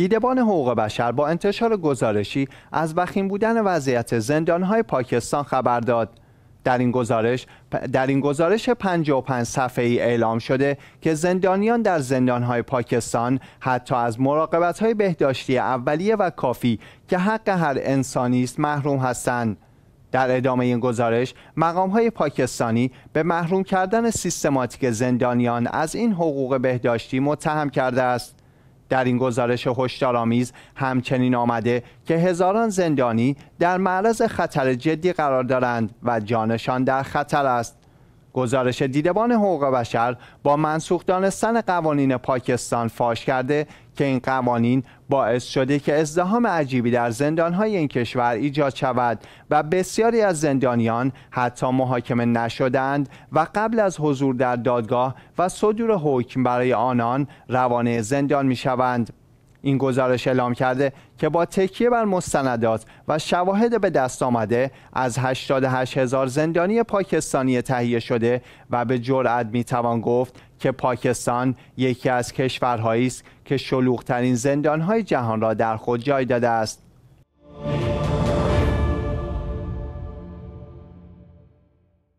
دیدبان حقوق بشر با انتشار گزارشی از وخیم بودن وضعیت زندانهای پاکستان خبر داد. در این گزارش در این گزارش 55 صفحه ای اعلام شده که زندانیان در زندانهای پاکستان حتی از های بهداشتی اولیه و کافی که حق هر انسانی است محروم هستند. در ادامه این گزارش مقام های پاکستانی به محروم کردن سیستماتیک زندانیان از این حقوق بهداشتی متهم کرده است در این گزارش هشدارآمیز همچنین آمده که هزاران زندانی در معرض خطر جدی قرار دارند و جانشان در خطر است گزارش دیدبان حقوق بشر با منسوخ دانستن قوانین پاکستان فاش کرده که این قوانین باعث شده که ازدهام عجیبی در زندانهای این کشور ایجاد شود و بسیاری از زندانیان حتی محاکمه نشدند و قبل از حضور در دادگاه و صدور حکم برای آنان روانه زندان می شوند. این گزارش اعلام کرده که با تکیه بر مستندات و شواهد به دست آمده از 88 هزار زندانی پاکستانی تهیه شده و به جرأت میتوان گفت که پاکستان یکی از کشورهایی است که شلوغترین زندانهای جهان را در خود جای داده است